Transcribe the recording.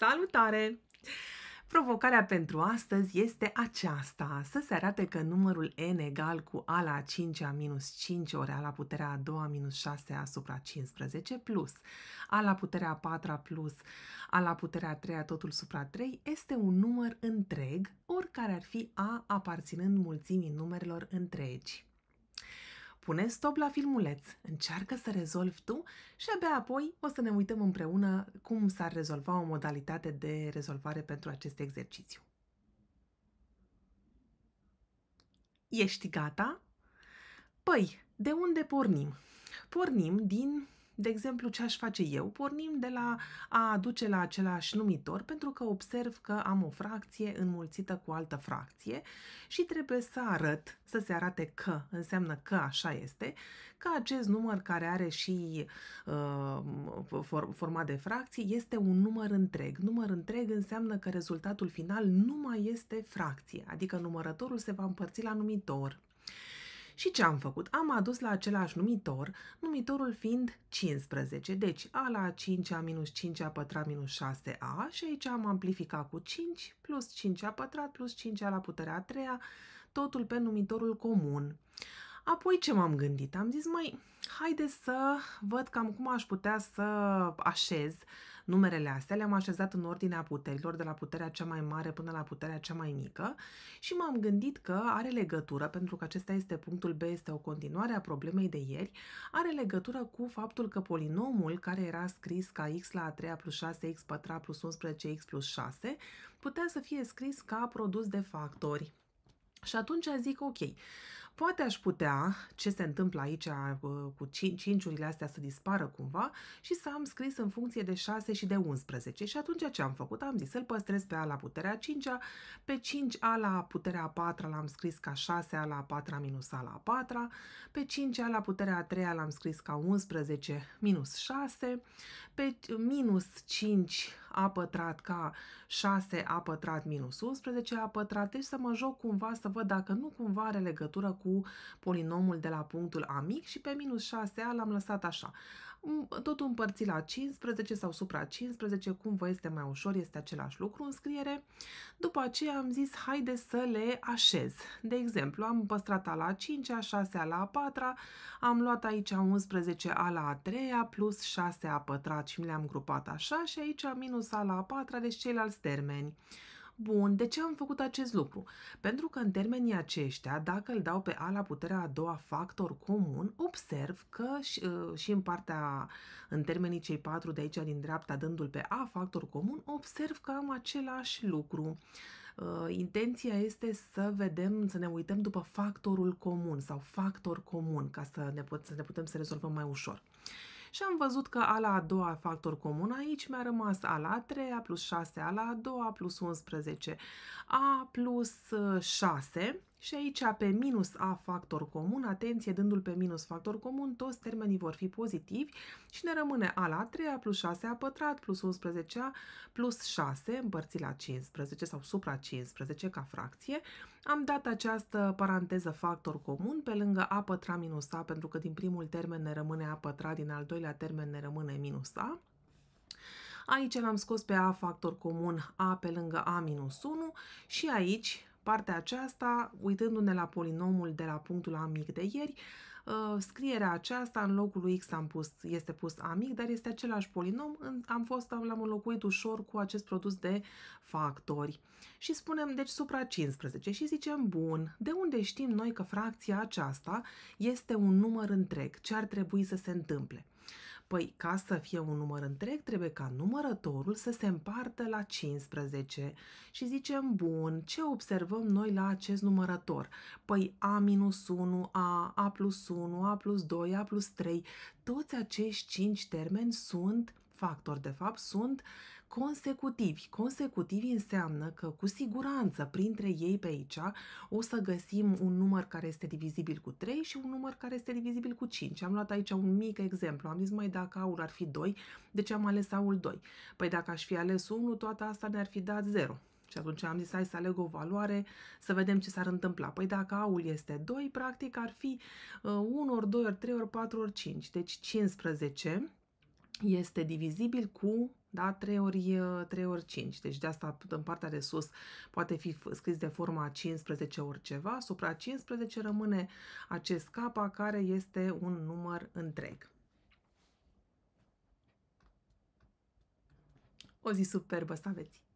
Salutare! Provocarea pentru astăzi este aceasta, să se arate că numărul n egal cu a la 5 a minus 5 ori a la puterea a 2 a minus 6 asupra 15 plus a la puterea a 4 plus a la puterea a 3 totul supra 3 este un număr întreg, oricare ar fi a aparținând mulțimii numerelor întregi. Pune stop la filmuleț, încearcă să rezolvi tu și abia apoi o să ne uităm împreună cum s-ar rezolva o modalitate de rezolvare pentru acest exercițiu. Ești gata? Păi, de unde pornim? Pornim din de exemplu, ce aș face eu? Pornim de la a aduce la același numitor pentru că observ că am o fracție înmulțită cu altă fracție și trebuie să arăt, să se arate că, înseamnă că așa este, că acest număr care are și uh, for, forma de fracție este un număr întreg. Număr întreg înseamnă că rezultatul final nu mai este fracție, adică numărătorul se va împărți la numitor. Și ce am făcut? Am adus la același numitor, numitorul fiind 15, deci a la 5a minus 5a pătrat minus 6a și aici am amplificat cu 5 plus 5a pătrat plus 5a la puterea a treia, totul pe numitorul comun. Apoi ce m-am gândit? Am zis, mai haide să văd cam cum aș putea să așez numerele astea. Le-am așezat în ordinea puterilor, de la puterea cea mai mare până la puterea cea mai mică și m-am gândit că are legătură, pentru că acesta este punctul B, este o continuare a problemei de ieri, are legătură cu faptul că polinomul care era scris ca x la a treia plus 6, x pătrat plus 11, x plus 6, putea să fie scris ca produs de factori. Și atunci zic, ok, poate aș putea, ce se întâmplă aici uh, cu cinciurile astea să dispară cumva și să am scris în funcție de 6 și de 11. Și atunci ce am făcut? Am zis să-l păstrez pe A la puterea 5 -a, pe 5A la puterea 4 l-am scris ca 6A la 4 minus A la 4 pe 5A la puterea 3 l-am scris ca 11 minus 6, pe minus 5 a pătrat ca 6 a pătrat minus 11 a pătrat, deci să mă joc cumva să văd dacă nu cumva are legătură cu polinomul de la punctul a mic și pe minus 6a l-am lăsat așa totul împărți la 15 sau supra 15, cum vă este mai ușor, este același lucru în scriere. După aceea am zis, haide să le așez. De exemplu, am păstrat A la 5, A 6, A la 4, am luat aici 11 A la a 3 plus 6 A pătrat și mi le-am grupat așa și aici minus A la a 4, deci ceilalți termeni. Bun, de ce am făcut acest lucru? Pentru că în termenii aceștia, dacă îl dau pe A la puterea a doua factor comun, observ că și, uh, și în partea, în termenii cei patru de aici din dreapta, dându-l pe A factor comun, observ că am același lucru. Uh, intenția este să vedem, să ne uităm după factorul comun sau factor comun, ca să ne, put- să ne putem să rezolvăm mai ușor și am văzut că a la a doua factor comun aici mi-a rămas a la a treia plus 6, a la a doua plus 11, a plus 6 și aici pe minus A factor comun, atenție, dându-l pe minus factor comun, toți termenii vor fi pozitivi și ne rămâne A la 3 plus 6 A pătrat plus 11A plus 6 împărțit la 15 sau supra 15 ca fracție. Am dat această paranteză factor comun pe lângă A pătrat minus A pentru că din primul termen ne rămâne A pătrat, din al doilea termen ne rămâne minus A. Aici l-am scos pe A factor comun A pe lângă A minus 1 și aici partea aceasta, uitându-ne la polinomul de la punctul A mic de ieri, uh, scrierea aceasta în locul lui X am pus, este pus A mic, dar este același polinom, am fost, l-am înlocuit ușor cu acest produs de factori. Și spunem, deci, supra 15 și zicem, bun, de unde știm noi că fracția aceasta este un număr întreg? Ce ar trebui să se întâmple? Păi, ca să fie un număr întreg, trebuie ca numărătorul să se împartă la 15 și zicem, bun, ce observăm noi la acest numărător? Păi A minus 1, A, A plus 1, A plus 2, A plus 3, toți acești 5 termeni sunt factori, de fapt, sunt consecutivi. Consecutivi înseamnă că, cu siguranță, printre ei pe aici o să găsim un număr care este divizibil cu 3 și un număr care este divizibil cu 5. Am luat aici un mic exemplu. Am zis, mai dacă aul ar fi 2, de ce am ales aul 2? Păi dacă aș fi ales 1, toată asta ne-ar fi dat 0. Și atunci am zis, hai să aleg o valoare, să vedem ce s-ar întâmpla. Păi dacă aul este 2, practic ar fi 1 uh, ori 2 ori 3 ori 4 ori 5, deci 15 este divizibil cu da? 3 ori, 3 ori 5. Deci de asta în partea de sus poate fi scris de forma 15 ori ceva. Supra 15 rămâne acest capa care este un număr întreg. O zi superbă să aveți!